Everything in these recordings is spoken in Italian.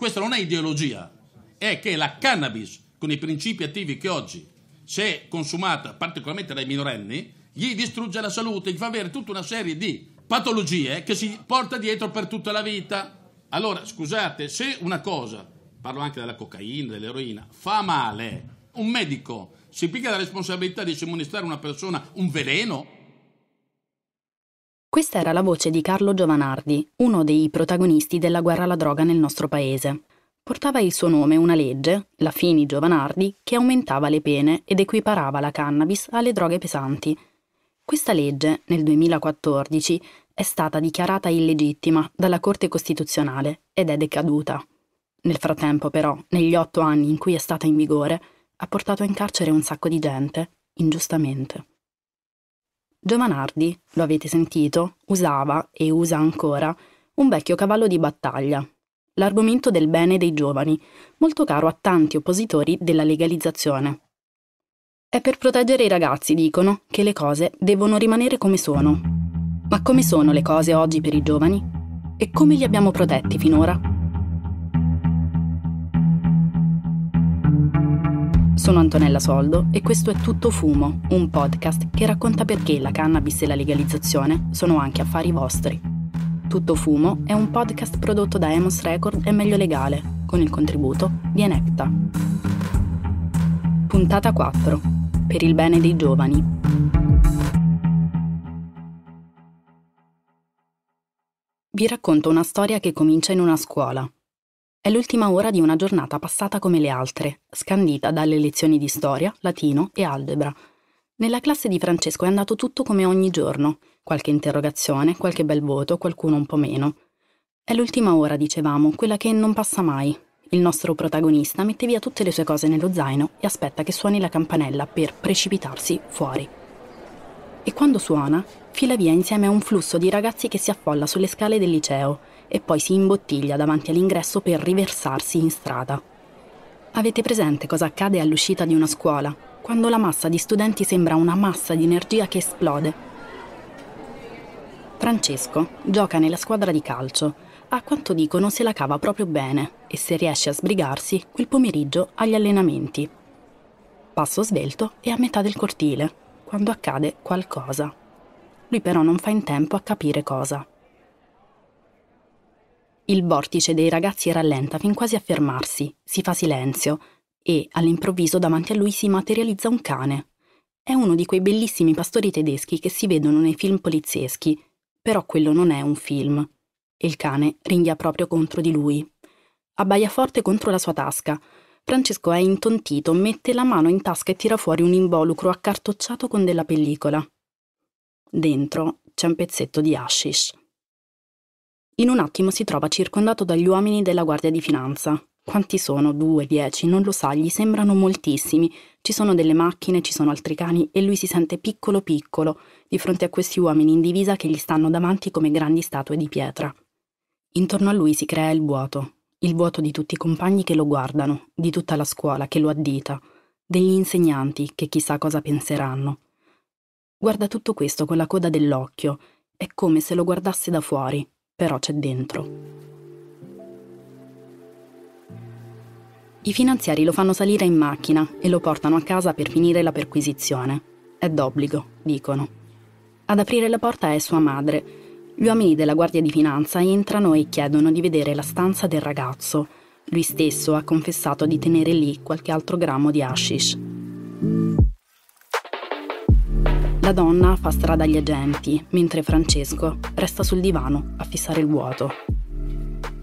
Questa non è ideologia, è che la cannabis, con i principi attivi che oggi, se consumata particolarmente dai minorenni, gli distrugge la salute, gli fa avere tutta una serie di patologie che si porta dietro per tutta la vita. Allora, scusate, se una cosa, parlo anche della cocaina, dell'eroina, fa male, un medico si piglia la responsabilità di somministrare a una persona un veleno questa era la voce di Carlo Giovanardi, uno dei protagonisti della guerra alla droga nel nostro paese. Portava il suo nome una legge, la Fini Giovanardi, che aumentava le pene ed equiparava la cannabis alle droghe pesanti. Questa legge, nel 2014, è stata dichiarata illegittima dalla Corte Costituzionale ed è decaduta. Nel frattempo, però, negli otto anni in cui è stata in vigore, ha portato in carcere un sacco di gente, ingiustamente. Giovanardi, lo avete sentito, usava e usa ancora un vecchio cavallo di battaglia, l'argomento del bene dei giovani, molto caro a tanti oppositori della legalizzazione. È per proteggere i ragazzi, dicono, che le cose devono rimanere come sono. Ma come sono le cose oggi per i giovani? E come li abbiamo protetti finora? Sono Antonella Soldo e questo è Tutto Fumo, un podcast che racconta perché la cannabis e la legalizzazione sono anche affari vostri. Tutto Fumo è un podcast prodotto da Emos Record e Meglio Legale, con il contributo di Enecta. Puntata 4. Per il bene dei giovani. Vi racconto una storia che comincia in una scuola, è l'ultima ora di una giornata passata come le altre, scandita dalle lezioni di storia, latino e algebra. Nella classe di Francesco è andato tutto come ogni giorno, qualche interrogazione, qualche bel voto, qualcuno un po' meno. È l'ultima ora, dicevamo, quella che non passa mai. Il nostro protagonista mette via tutte le sue cose nello zaino e aspetta che suoni la campanella per precipitarsi fuori. E quando suona, fila via insieme a un flusso di ragazzi che si affolla sulle scale del liceo e poi si imbottiglia davanti all'ingresso per riversarsi in strada. Avete presente cosa accade all'uscita di una scuola, quando la massa di studenti sembra una massa di energia che esplode? Francesco gioca nella squadra di calcio, a quanto dicono se la cava proprio bene e se riesce a sbrigarsi quel pomeriggio agli allenamenti. Passo svelto e a metà del cortile, quando accade qualcosa. Lui però non fa in tempo a capire cosa. Il vortice dei ragazzi rallenta fin quasi a fermarsi, si fa silenzio e, all'improvviso, davanti a lui si materializza un cane. È uno di quei bellissimi pastori tedeschi che si vedono nei film polizieschi, però quello non è un film. E il cane ringhia proprio contro di lui. Abbaia forte contro la sua tasca. Francesco è intontito, mette la mano in tasca e tira fuori un involucro accartocciato con della pellicola. Dentro c'è un pezzetto di hashish. In un attimo si trova circondato dagli uomini della Guardia di Finanza. Quanti sono? Due, dieci, non lo sa, gli sembrano moltissimi. Ci sono delle macchine, ci sono altri cani e lui si sente piccolo piccolo di fronte a questi uomini in divisa che gli stanno davanti come grandi statue di pietra. Intorno a lui si crea il vuoto, il vuoto di tutti i compagni che lo guardano, di tutta la scuola che lo addita, degli insegnanti che chissà cosa penseranno. Guarda tutto questo con la coda dell'occhio, è come se lo guardasse da fuori, però c'è dentro. I finanzieri lo fanno salire in macchina e lo portano a casa per finire la perquisizione. È d'obbligo, dicono. Ad aprire la porta è sua madre. Gli uomini della Guardia di Finanza entrano e chiedono di vedere la stanza del ragazzo. Lui stesso ha confessato di tenere lì qualche altro grammo di hashish. La donna fa strada agli agenti, mentre Francesco resta sul divano a fissare il vuoto.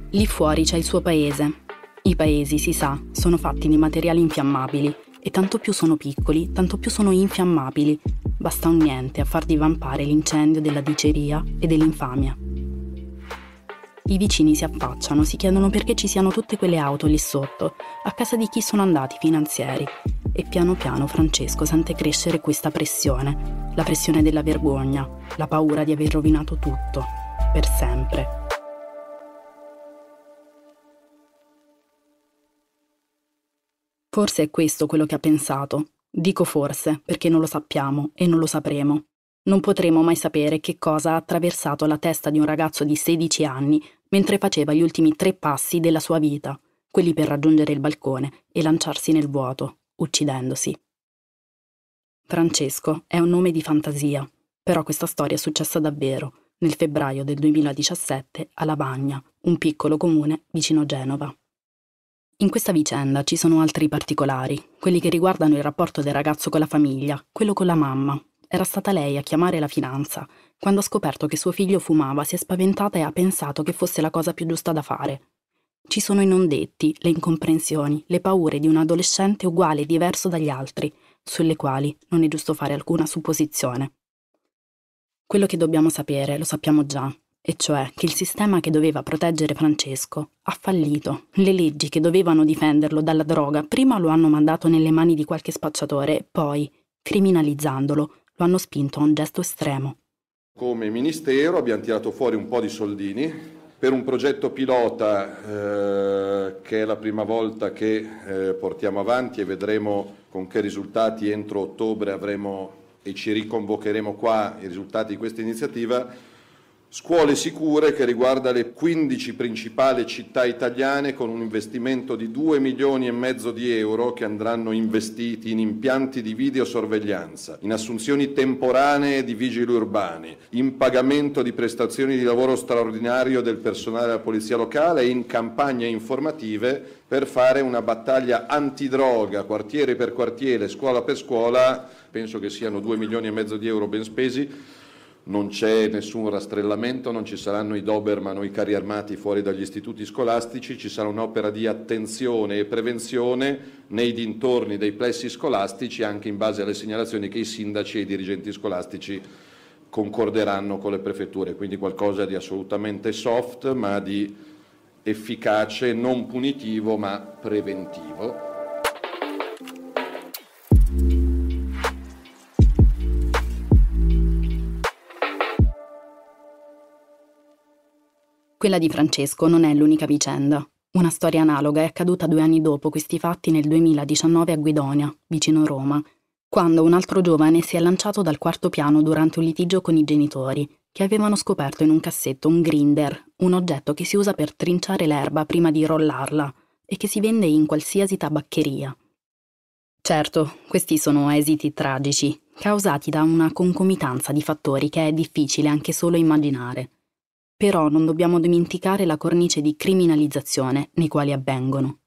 Lì fuori c'è il suo paese. I paesi, si sa, sono fatti di materiali infiammabili e tanto più sono piccoli, tanto più sono infiammabili. Basta un niente a far divampare l'incendio della diceria e dell'infamia. I vicini si affacciano, si chiedono perché ci siano tutte quelle auto lì sotto, a casa di chi sono andati i finanzieri. E piano piano Francesco sente crescere questa pressione, la pressione della vergogna, la paura di aver rovinato tutto, per sempre. Forse è questo quello che ha pensato. Dico forse, perché non lo sappiamo e non lo sapremo non potremo mai sapere che cosa ha attraversato la testa di un ragazzo di 16 anni mentre faceva gli ultimi tre passi della sua vita, quelli per raggiungere il balcone e lanciarsi nel vuoto, uccidendosi. Francesco è un nome di fantasia, però questa storia è successa davvero, nel febbraio del 2017 a Lavagna, un piccolo comune vicino Genova. In questa vicenda ci sono altri particolari, quelli che riguardano il rapporto del ragazzo con la famiglia, quello con la mamma, era stata lei a chiamare la finanza. Quando ha scoperto che suo figlio fumava, si è spaventata e ha pensato che fosse la cosa più giusta da fare. Ci sono i non detti, le incomprensioni, le paure di un adolescente uguale e diverso dagli altri, sulle quali non è giusto fare alcuna supposizione. Quello che dobbiamo sapere lo sappiamo già, e cioè che il sistema che doveva proteggere Francesco ha fallito. Le leggi che dovevano difenderlo dalla droga prima lo hanno mandato nelle mani di qualche spacciatore, poi, criminalizzandolo, lo hanno spinto a un gesto estremo. Come Ministero abbiamo tirato fuori un po' di soldini per un progetto pilota eh, che è la prima volta che eh, portiamo avanti e vedremo con che risultati entro ottobre avremo e ci riconvocheremo qua i risultati di questa iniziativa Scuole sicure che riguarda le 15 principali città italiane con un investimento di 2 milioni e mezzo di euro che andranno investiti in impianti di videosorveglianza, in assunzioni temporanee di vigili urbani, in pagamento di prestazioni di lavoro straordinario del personale della polizia locale e in campagne informative per fare una battaglia antidroga quartiere per quartiere, scuola per scuola, penso che siano 2 milioni e mezzo di euro ben spesi non c'è nessun rastrellamento, non ci saranno i Doberman o i carri armati fuori dagli istituti scolastici, ci sarà un'opera di attenzione e prevenzione nei dintorni dei plessi scolastici anche in base alle segnalazioni che i sindaci e i dirigenti scolastici concorderanno con le prefetture, quindi qualcosa di assolutamente soft ma di efficace, non punitivo ma preventivo. Quella di Francesco non è l'unica vicenda. Una storia analoga è accaduta due anni dopo questi fatti nel 2019 a Guidonia, vicino Roma, quando un altro giovane si è lanciato dal quarto piano durante un litigio con i genitori, che avevano scoperto in un cassetto un grinder, un oggetto che si usa per trinciare l'erba prima di rollarla e che si vende in qualsiasi tabaccheria. Certo, questi sono esiti tragici, causati da una concomitanza di fattori che è difficile anche solo immaginare però non dobbiamo dimenticare la cornice di criminalizzazione nei quali avvengono.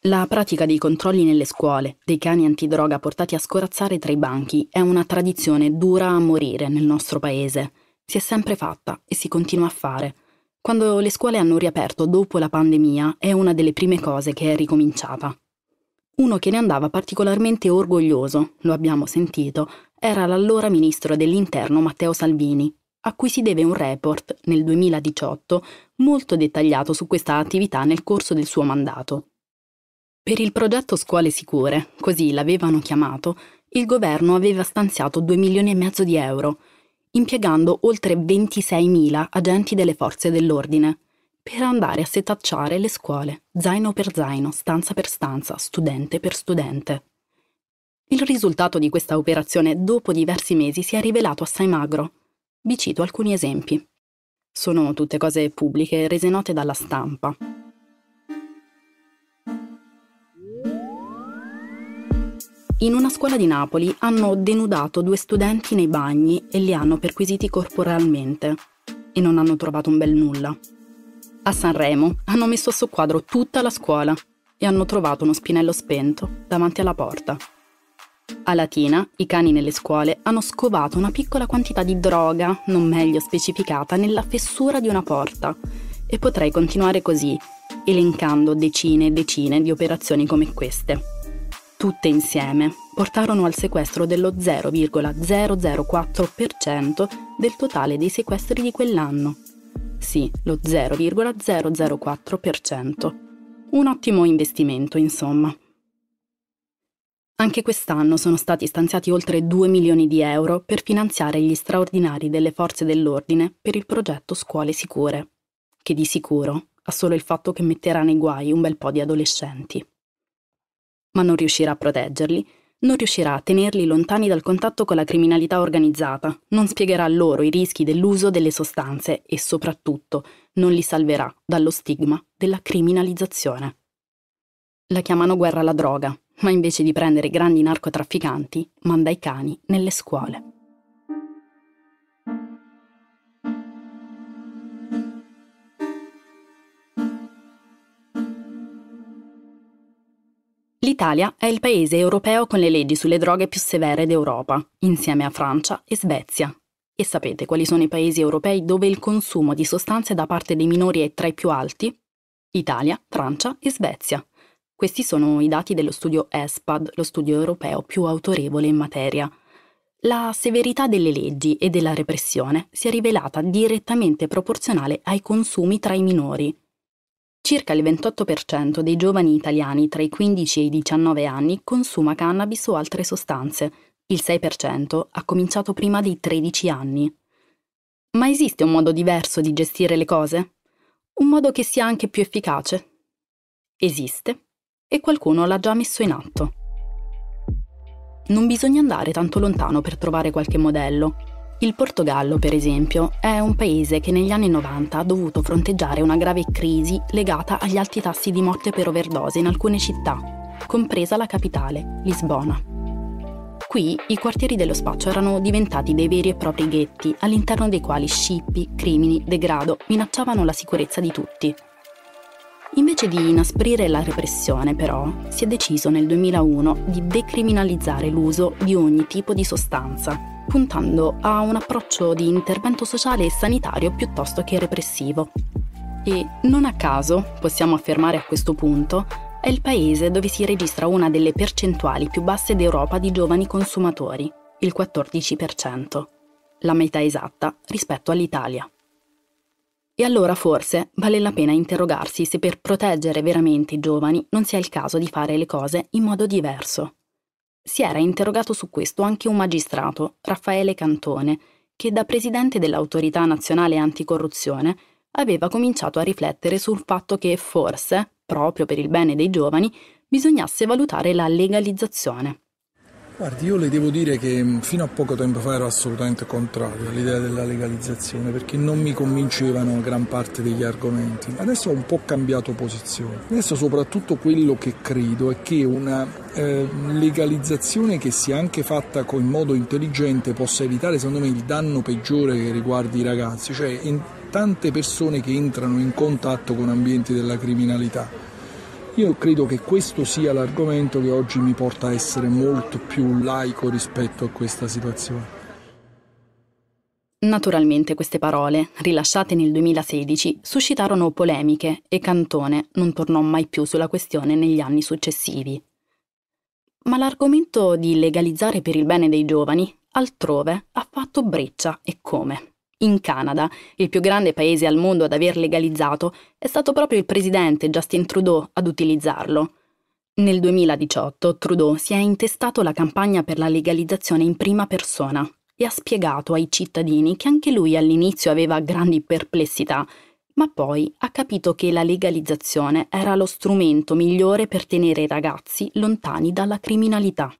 La pratica dei controlli nelle scuole, dei cani antidroga portati a scorazzare tra i banchi, è una tradizione dura a morire nel nostro paese. Si è sempre fatta e si continua a fare. Quando le scuole hanno riaperto dopo la pandemia, è una delle prime cose che è ricominciata. Uno che ne andava particolarmente orgoglioso, lo abbiamo sentito, era l'allora ministro dell'Interno Matteo Salvini, a cui si deve un report nel 2018 molto dettagliato su questa attività nel corso del suo mandato. Per il progetto Scuole Sicure, così l'avevano chiamato, il governo aveva stanziato 2 milioni e mezzo di euro, impiegando oltre 26.000 agenti delle forze dell'ordine per andare a setacciare le scuole, zaino per zaino, stanza per stanza, studente per studente. Il risultato di questa operazione dopo diversi mesi si è rivelato assai magro. Vi cito alcuni esempi. Sono tutte cose pubbliche rese note dalla stampa. In una scuola di Napoli hanno denudato due studenti nei bagni e li hanno perquisiti corporalmente e non hanno trovato un bel nulla. A Sanremo hanno messo a soqquadro tutta la scuola e hanno trovato uno spinello spento davanti alla porta. A Latina, i cani nelle scuole hanno scovato una piccola quantità di droga, non meglio specificata, nella fessura di una porta. E potrei continuare così, elencando decine e decine di operazioni come queste. Tutte insieme portarono al sequestro dello 0,004% del totale dei sequestri di quell'anno. Sì, lo 0,004%. Un ottimo investimento, insomma. Anche quest'anno sono stati stanziati oltre 2 milioni di euro per finanziare gli straordinari delle forze dell'ordine per il progetto Scuole Sicure, che di sicuro ha solo il fatto che metterà nei guai un bel po' di adolescenti. Ma non riuscirà a proteggerli, non riuscirà a tenerli lontani dal contatto con la criminalità organizzata, non spiegherà loro i rischi dell'uso delle sostanze e soprattutto non li salverà dallo stigma della criminalizzazione. La chiamano guerra alla droga, ma invece di prendere grandi narcotrafficanti, manda i cani nelle scuole. L'Italia è il paese europeo con le leggi sulle droghe più severe d'Europa, insieme a Francia e Svezia. E sapete quali sono i paesi europei dove il consumo di sostanze da parte dei minori è tra i più alti? Italia, Francia e Svezia questi sono i dati dello studio ESPAD, lo studio europeo più autorevole in materia. La severità delle leggi e della repressione si è rivelata direttamente proporzionale ai consumi tra i minori. Circa il 28% dei giovani italiani tra i 15 e i 19 anni consuma cannabis o altre sostanze. Il 6% ha cominciato prima dei 13 anni. Ma esiste un modo diverso di gestire le cose? Un modo che sia anche più efficace? Esiste e qualcuno l'ha già messo in atto. Non bisogna andare tanto lontano per trovare qualche modello. Il Portogallo, per esempio, è un paese che negli anni 90 ha dovuto fronteggiare una grave crisi legata agli alti tassi di morte per overdose in alcune città, compresa la capitale, Lisbona. Qui i quartieri dello spaccio erano diventati dei veri e propri ghetti, all'interno dei quali scippi, crimini, degrado minacciavano la sicurezza di tutti, Invece di inasprire la repressione, però, si è deciso nel 2001 di decriminalizzare l'uso di ogni tipo di sostanza, puntando a un approccio di intervento sociale e sanitario piuttosto che repressivo. E non a caso, possiamo affermare a questo punto, è il paese dove si registra una delle percentuali più basse d'Europa di giovani consumatori, il 14%, la metà esatta rispetto all'Italia. E allora forse vale la pena interrogarsi se per proteggere veramente i giovani non sia il caso di fare le cose in modo diverso. Si era interrogato su questo anche un magistrato, Raffaele Cantone, che da presidente dell'autorità nazionale anticorruzione aveva cominciato a riflettere sul fatto che forse, proprio per il bene dei giovani, bisognasse valutare la legalizzazione. Guardi, io le devo dire che fino a poco tempo fa ero assolutamente contrario all'idea della legalizzazione perché non mi convincevano gran parte degli argomenti. Adesso ho un po' cambiato posizione. Adesso soprattutto quello che credo è che una eh, legalizzazione che sia anche fatta in modo intelligente possa evitare secondo me il danno peggiore che riguardi i ragazzi, cioè in, tante persone che entrano in contatto con ambienti della criminalità io credo che questo sia l'argomento che oggi mi porta a essere molto più laico rispetto a questa situazione. Naturalmente queste parole, rilasciate nel 2016, suscitarono polemiche e Cantone non tornò mai più sulla questione negli anni successivi. Ma l'argomento di legalizzare per il bene dei giovani, altrove, ha fatto breccia e come. In Canada, il più grande paese al mondo ad aver legalizzato, è stato proprio il presidente Justin Trudeau ad utilizzarlo. Nel 2018 Trudeau si è intestato la campagna per la legalizzazione in prima persona e ha spiegato ai cittadini che anche lui all'inizio aveva grandi perplessità, ma poi ha capito che la legalizzazione era lo strumento migliore per tenere i ragazzi lontani dalla criminalità.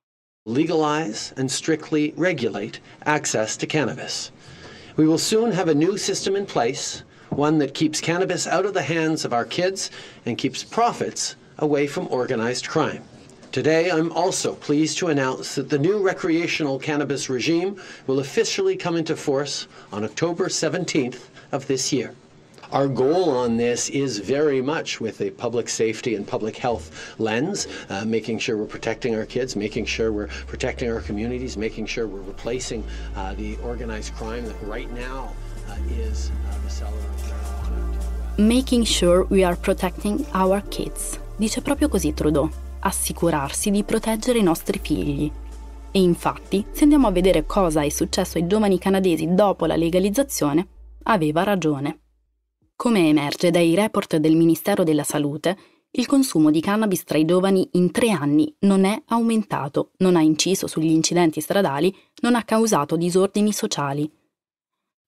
Legalize and strictly regulate access to cannabis. We will soon have a new system in place, one that keeps cannabis out of the hands of our kids and keeps profits away from organized crime. Today, I'm also pleased to announce that the new recreational cannabis regime will officially come into force on October 17th of this year. Our goal on this is very much with a public safety and public health lens, uh, making sure we're protecting our kids, making sure we're protecting our communities, making sure we're replacing uh, the organized crime that right now uh, is uh, the seller of marijuana. Making sure we are protecting our kids. Dice proprio così Trudeau, assicurarsi di proteggere i nostri figli. E infatti, se andiamo a vedere cosa è successo ai giovani canadesi dopo la legalizzazione, aveva ragione. Come emerge dai report del Ministero della Salute, il consumo di cannabis tra i giovani in tre anni non è aumentato, non ha inciso sugli incidenti stradali, non ha causato disordini sociali.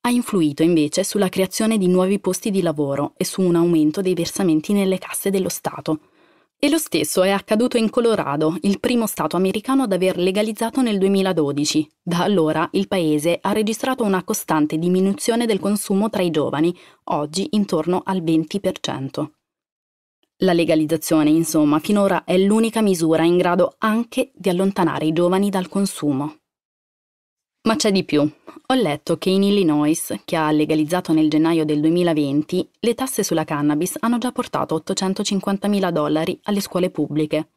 Ha influito invece sulla creazione di nuovi posti di lavoro e su un aumento dei versamenti nelle casse dello Stato, e lo stesso è accaduto in Colorado, il primo stato americano ad aver legalizzato nel 2012. Da allora il paese ha registrato una costante diminuzione del consumo tra i giovani, oggi intorno al 20%. La legalizzazione, insomma, finora è l'unica misura in grado anche di allontanare i giovani dal consumo. Ma c'è di più. Ho letto che in Illinois, che ha legalizzato nel gennaio del 2020, le tasse sulla cannabis hanno già portato 850.000 dollari alle scuole pubbliche.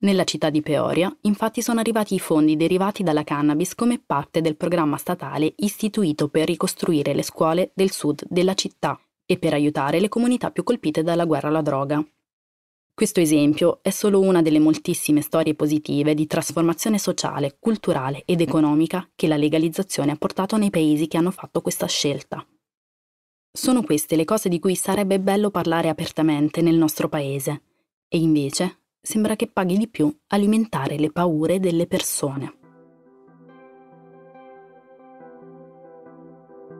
Nella città di Peoria, infatti, sono arrivati i fondi derivati dalla cannabis come parte del programma statale istituito per ricostruire le scuole del sud della città e per aiutare le comunità più colpite dalla guerra alla droga. Questo esempio è solo una delle moltissime storie positive di trasformazione sociale, culturale ed economica che la legalizzazione ha portato nei paesi che hanno fatto questa scelta. Sono queste le cose di cui sarebbe bello parlare apertamente nel nostro paese e invece sembra che paghi di più alimentare le paure delle persone.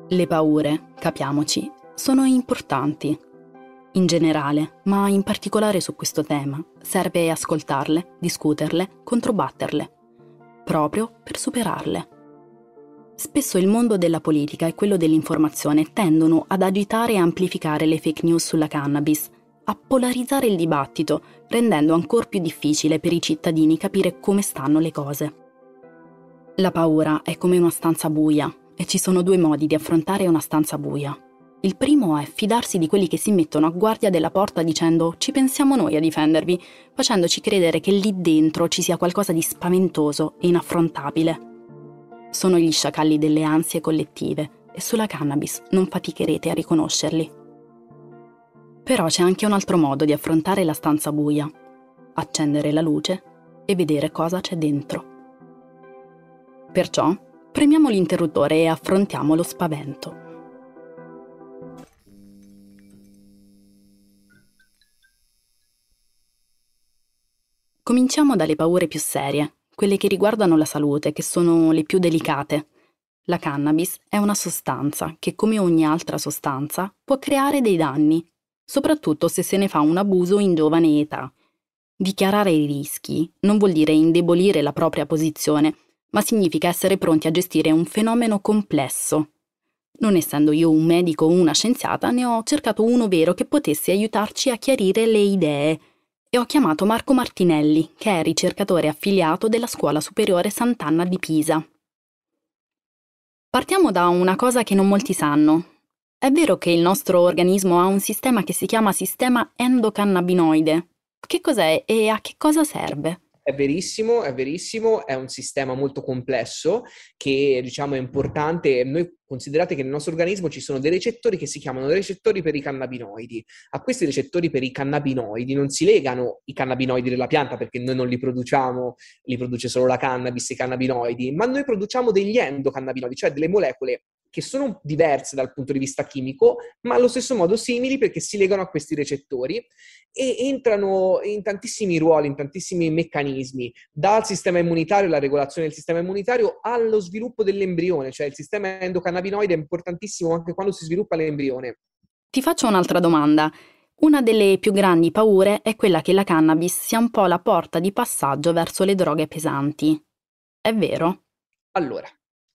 Le paure, capiamoci, sono importanti in generale, ma in particolare su questo tema, serve ascoltarle, discuterle, controbatterle, proprio per superarle. Spesso il mondo della politica e quello dell'informazione tendono ad agitare e amplificare le fake news sulla cannabis, a polarizzare il dibattito, rendendo ancora più difficile per i cittadini capire come stanno le cose. La paura è come una stanza buia e ci sono due modi di affrontare una stanza buia. Il primo è fidarsi di quelli che si mettono a guardia della porta dicendo ci pensiamo noi a difendervi, facendoci credere che lì dentro ci sia qualcosa di spaventoso e inaffrontabile. Sono gli sciacalli delle ansie collettive e sulla cannabis non faticherete a riconoscerli. Però c'è anche un altro modo di affrontare la stanza buia, accendere la luce e vedere cosa c'è dentro. Perciò premiamo l'interruttore e affrontiamo lo spavento. Cominciamo dalle paure più serie, quelle che riguardano la salute, che sono le più delicate. La cannabis è una sostanza che, come ogni altra sostanza, può creare dei danni, soprattutto se se ne fa un abuso in giovane età. Dichiarare i rischi non vuol dire indebolire la propria posizione, ma significa essere pronti a gestire un fenomeno complesso. Non essendo io un medico o una scienziata, ne ho cercato uno vero che potesse aiutarci a chiarire le idee e ho chiamato Marco Martinelli, che è ricercatore affiliato della Scuola Superiore Sant'Anna di Pisa. Partiamo da una cosa che non molti sanno. È vero che il nostro organismo ha un sistema che si chiama sistema endocannabinoide. Che cos'è e a che cosa serve? È verissimo, è verissimo, è un sistema molto complesso che diciamo è importante. Noi considerate che nel nostro organismo ci sono dei recettori che si chiamano recettori per i cannabinoidi. A questi recettori per i cannabinoidi non si legano i cannabinoidi della pianta perché noi non li produciamo, li produce solo la cannabis, i cannabinoidi, ma noi produciamo degli endocannabinoidi, cioè delle molecole che sono diverse dal punto di vista chimico, ma allo stesso modo simili perché si legano a questi recettori e entrano in tantissimi ruoli, in tantissimi meccanismi, dal sistema immunitario, la regolazione del sistema immunitario, allo sviluppo dell'embrione, cioè il sistema endocannabinoide è importantissimo anche quando si sviluppa l'embrione. Ti faccio un'altra domanda. Una delle più grandi paure è quella che la cannabis sia un po' la porta di passaggio verso le droghe pesanti. È vero? Allora,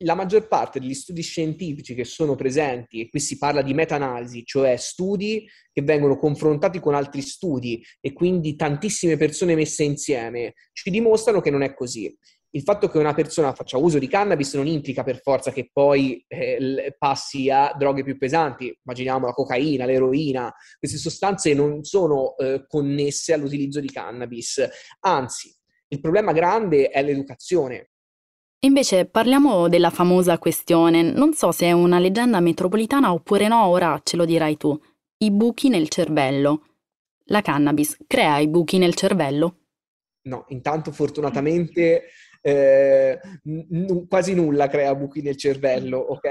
la maggior parte degli studi scientifici che sono presenti, e qui si parla di meta-analisi, cioè studi che vengono confrontati con altri studi e quindi tantissime persone messe insieme, ci dimostrano che non è così. Il fatto che una persona faccia uso di cannabis non implica per forza che poi eh, passi a droghe più pesanti, immaginiamo la cocaina, l'eroina, queste sostanze non sono eh, connesse all'utilizzo di cannabis, anzi il problema grande è l'educazione, Invece parliamo della famosa questione, non so se è una leggenda metropolitana oppure no, ora ce lo dirai tu, i buchi nel cervello. La cannabis crea i buchi nel cervello? No, intanto fortunatamente eh, n- quasi nulla crea buchi nel cervello, ok?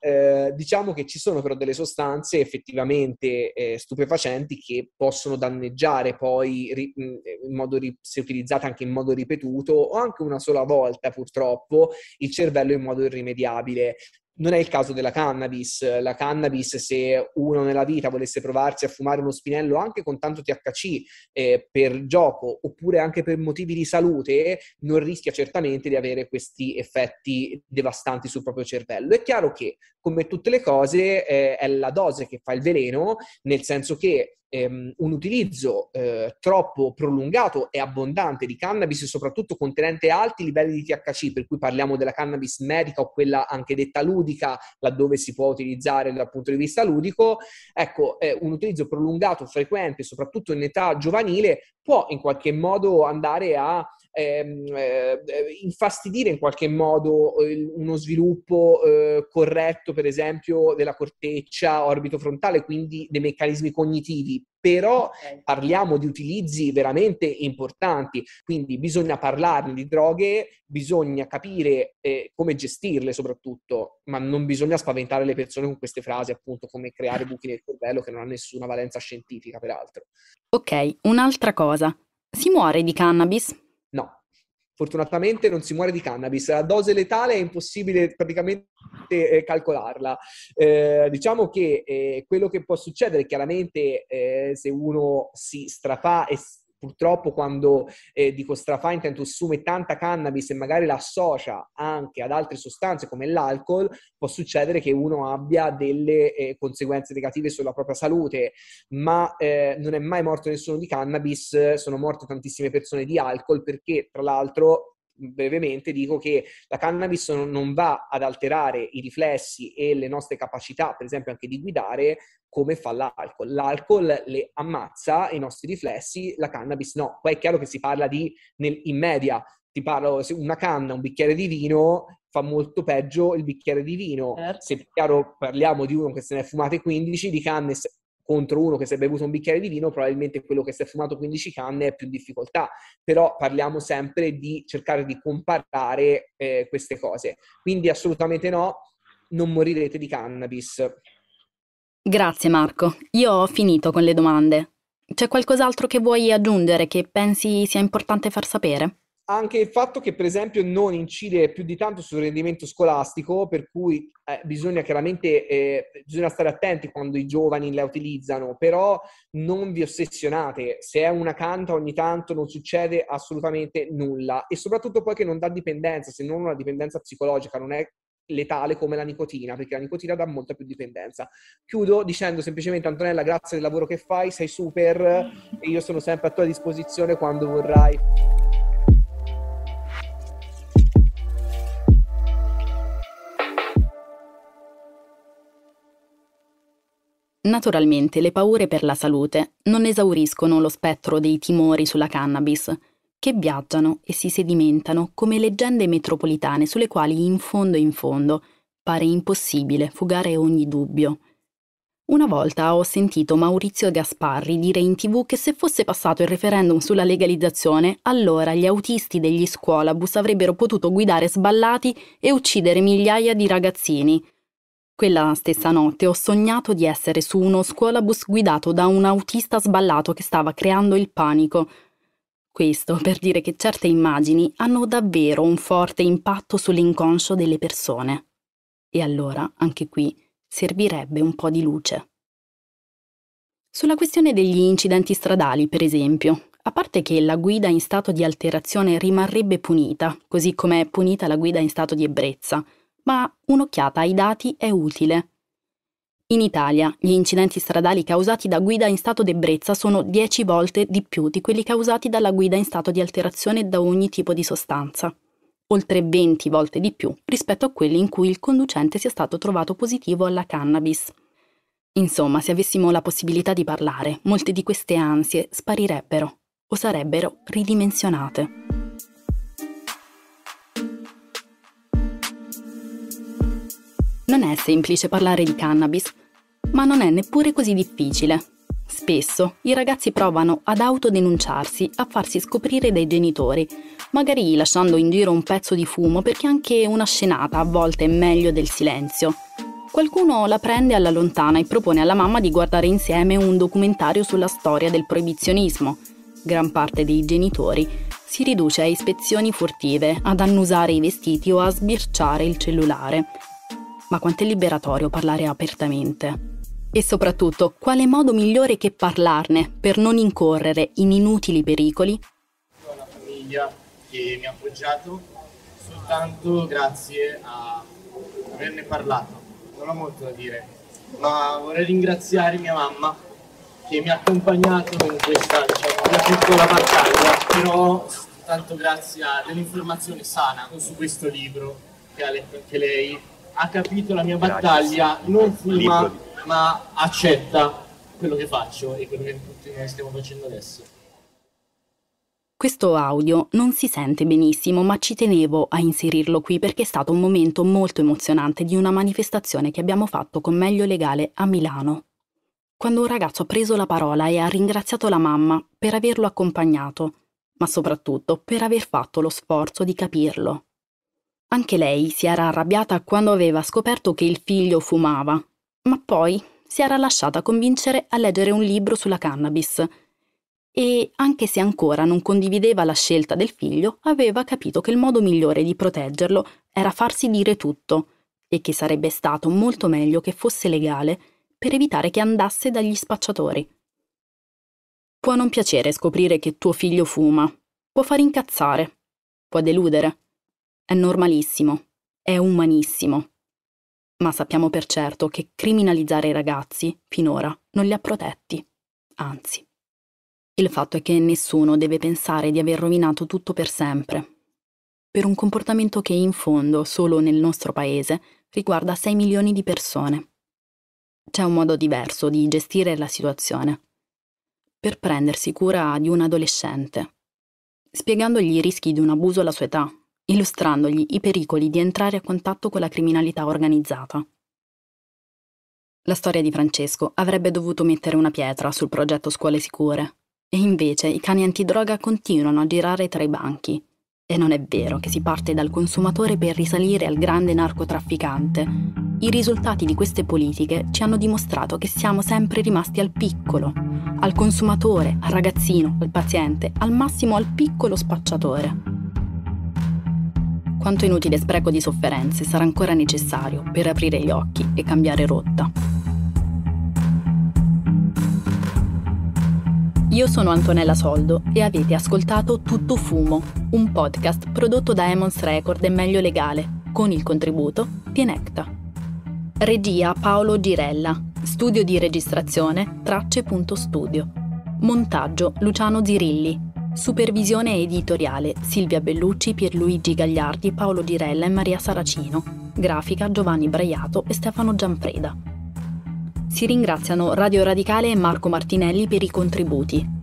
Eh, diciamo che ci sono però delle sostanze effettivamente eh, stupefacenti che possono danneggiare poi, ri- in modo ri- se utilizzate anche in modo ripetuto o anche una sola volta purtroppo, il cervello in modo irrimediabile. Non è il caso della cannabis. La cannabis, se uno nella vita volesse provarsi a fumare uno spinello anche con tanto THC eh, per gioco oppure anche per motivi di salute, non rischia certamente di avere questi effetti devastanti sul proprio cervello. È chiaro che, come tutte le cose, eh, è la dose che fa il veleno, nel senso che ehm, un utilizzo eh, troppo prolungato e abbondante di cannabis, soprattutto contenente alti livelli di THC, per cui parliamo della cannabis medica o quella anche detta ludica, laddove si può utilizzare dal punto di vista ludico, ecco, eh, un utilizzo prolungato, frequente, soprattutto in età giovanile, può in qualche modo andare a ehm, eh, infastidire in qualche modo eh, uno sviluppo eh, corretto, per esempio, della corteccia orbitofrontale, quindi dei meccanismi cognitivi. Però okay. parliamo di utilizzi veramente importanti, quindi bisogna parlarne di droghe, bisogna capire eh, come gestirle soprattutto, ma non bisogna spaventare le persone con queste frasi, appunto, come creare buchi nel cervello che non ha nessuna valenza scientifica, peraltro. Ok, un'altra cosa. Si muore di cannabis? fortunatamente non si muore di cannabis, la dose letale è impossibile praticamente eh, calcolarla. Eh, diciamo che eh, quello che può succedere chiaramente eh, se uno si strafà e Purtroppo quando eh, dico strafa intento assume tanta cannabis e magari la associa anche ad altre sostanze come l'alcol, può succedere che uno abbia delle eh, conseguenze negative sulla propria salute, ma eh, non è mai morto nessuno di cannabis, sono morte tantissime persone di alcol perché tra l'altro brevemente dico che la cannabis non va ad alterare i riflessi e le nostre capacità, per esempio anche di guidare, come fa l'alcol. L'alcol le ammazza i nostri riflessi, la cannabis no. Poi è chiaro che si parla di, nel, in media, ti parlo una canna, un bicchiere di vino, fa molto peggio il bicchiere di vino. Certo. Se è chiaro parliamo di uno che se ne è fumato 15, di canne contro uno che si è bevuto un bicchiere di vino, probabilmente quello che si è fumato 15 canne è più difficoltà, però parliamo sempre di cercare di comparare eh, queste cose. Quindi assolutamente no, non morirete di cannabis. Grazie Marco, io ho finito con le domande. C'è qualcos'altro che vuoi aggiungere che pensi sia importante far sapere? Anche il fatto che, per esempio, non incide più di tanto sul rendimento scolastico, per cui eh, bisogna chiaramente eh, bisogna stare attenti quando i giovani la utilizzano, però non vi ossessionate. Se è una canta ogni tanto non succede assolutamente nulla e soprattutto poi che non dà dipendenza, se non una dipendenza psicologica, non è letale come la nicotina, perché la nicotina dà molta più dipendenza. Chiudo dicendo semplicemente Antonella, grazie del lavoro che fai, sei super e io sono sempre a tua disposizione quando vorrai. Naturalmente le paure per la salute non esauriscono lo spettro dei timori sulla cannabis che viaggiano e si sedimentano come leggende metropolitane sulle quali in fondo in fondo pare impossibile fugare ogni dubbio. Una volta ho sentito Maurizio Gasparri dire in tv che se fosse passato il referendum sulla legalizzazione, allora gli autisti degli scuolabus avrebbero potuto guidare sballati e uccidere migliaia di ragazzini. Quella stessa notte ho sognato di essere su uno scuolabus guidato da un autista sballato che stava creando il panico questo per dire che certe immagini hanno davvero un forte impatto sull'inconscio delle persone. E allora, anche qui, servirebbe un po' di luce. Sulla questione degli incidenti stradali, per esempio, a parte che la guida in stato di alterazione rimarrebbe punita, così come è punita la guida in stato di ebbrezza, ma un'occhiata ai dati è utile in Italia gli incidenti stradali causati da guida in stato d'ebbrezza sono 10 volte di più di quelli causati dalla guida in stato di alterazione da ogni tipo di sostanza, oltre 20 volte di più rispetto a quelli in cui il conducente sia stato trovato positivo alla cannabis. Insomma, se avessimo la possibilità di parlare, molte di queste ansie sparirebbero o sarebbero ridimensionate. Non è semplice parlare di cannabis, ma non è neppure così difficile. Spesso i ragazzi provano ad autodenunciarsi, a farsi scoprire dai genitori, magari lasciando in giro un pezzo di fumo perché anche una scenata a volte è meglio del silenzio. Qualcuno la prende alla lontana e propone alla mamma di guardare insieme un documentario sulla storia del proibizionismo. Gran parte dei genitori si riduce a ispezioni furtive, ad annusare i vestiti o a sbirciare il cellulare, ma è liberatorio parlare apertamente. E soprattutto, quale modo migliore che parlarne per non incorrere in inutili pericoli? Ho una famiglia che mi ha appoggiato soltanto grazie a averne parlato. Non ho molto da dire, ma vorrei ringraziare mia mamma che mi ha accompagnato in questa diciamo, piccola battaglia, però tanto grazie a dell'informazione sana su questo libro che ha letto anche lei ha capito la mia battaglia, non fuma, ma accetta quello che faccio e quello che tutti noi stiamo facendo adesso. Questo audio non si sente benissimo, ma ci tenevo a inserirlo qui perché è stato un momento molto emozionante di una manifestazione che abbiamo fatto con Meglio Legale a Milano. Quando un ragazzo ha preso la parola e ha ringraziato la mamma per averlo accompagnato, ma soprattutto per aver fatto lo sforzo di capirlo. Anche lei si era arrabbiata quando aveva scoperto che il figlio fumava, ma poi si era lasciata convincere a leggere un libro sulla cannabis e, anche se ancora non condivideva la scelta del figlio, aveva capito che il modo migliore di proteggerlo era farsi dire tutto e che sarebbe stato molto meglio che fosse legale per evitare che andasse dagli spacciatori. Può non piacere scoprire che tuo figlio fuma, può far incazzare, può deludere, è normalissimo, è umanissimo. Ma sappiamo per certo che criminalizzare i ragazzi, finora, non li ha protetti. Anzi. Il fatto è che nessuno deve pensare di aver rovinato tutto per sempre. Per un comportamento che in fondo, solo nel nostro paese, riguarda 6 milioni di persone. C'è un modo diverso di gestire la situazione. Per prendersi cura di un adolescente, spiegandogli i rischi di un abuso alla sua età, illustrandogli i pericoli di entrare a contatto con la criminalità organizzata. La storia di Francesco avrebbe dovuto mettere una pietra sul progetto Scuole Sicure, e invece i cani antidroga continuano a girare tra i banchi. E non è vero che si parte dal consumatore per risalire al grande narcotrafficante. I risultati di queste politiche ci hanno dimostrato che siamo sempre rimasti al piccolo, al consumatore, al ragazzino, al paziente, al massimo al piccolo spacciatore quanto inutile spreco di sofferenze sarà ancora necessario per aprire gli occhi e cambiare rotta. Io sono Antonella Soldo e avete ascoltato Tutto Fumo, un podcast prodotto da Emons Record e Meglio Legale, con il contributo di Enecta. Regia Paolo Girella, studio di registrazione tracce.studio. Montaggio Luciano Zirilli, Supervisione editoriale Silvia Bellucci, Pierluigi Gagliardi, Paolo Girella e Maria Saracino. Grafica Giovanni Braiato e Stefano Gianfreda. Si ringraziano Radio Radicale e Marco Martinelli per i contributi.